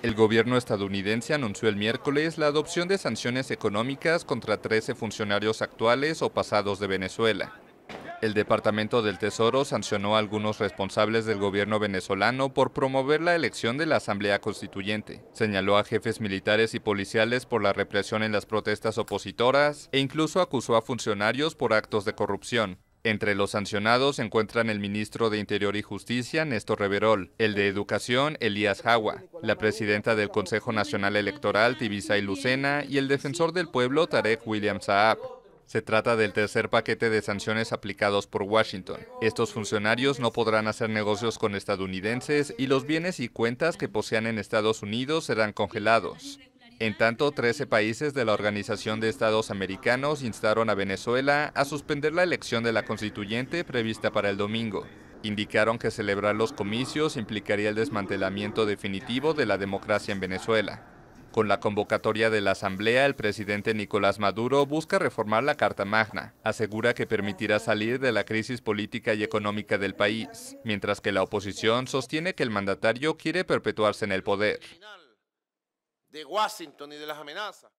El gobierno estadounidense anunció el miércoles la adopción de sanciones económicas contra 13 funcionarios actuales o pasados de Venezuela. El Departamento del Tesoro sancionó a algunos responsables del gobierno venezolano por promover la elección de la Asamblea Constituyente. Señaló a jefes militares y policiales por la represión en las protestas opositoras e incluso acusó a funcionarios por actos de corrupción. Entre los sancionados se encuentran el ministro de Interior y Justicia, Néstor Reverol, el de Educación, Elías Jawa, la presidenta del Consejo Nacional Electoral, Tibisay Lucena, y el defensor del pueblo, Tarek William Saab. Se trata del tercer paquete de sanciones aplicados por Washington. Estos funcionarios no podrán hacer negocios con estadounidenses y los bienes y cuentas que posean en Estados Unidos serán congelados. En tanto, 13 países de la Organización de Estados Americanos instaron a Venezuela a suspender la elección de la constituyente prevista para el domingo. Indicaron que celebrar los comicios implicaría el desmantelamiento definitivo de la democracia en Venezuela. Con la convocatoria de la Asamblea, el presidente Nicolás Maduro busca reformar la Carta Magna. Asegura que permitirá salir de la crisis política y económica del país, mientras que la oposición sostiene que el mandatario quiere perpetuarse en el poder de Washington y de las amenazas.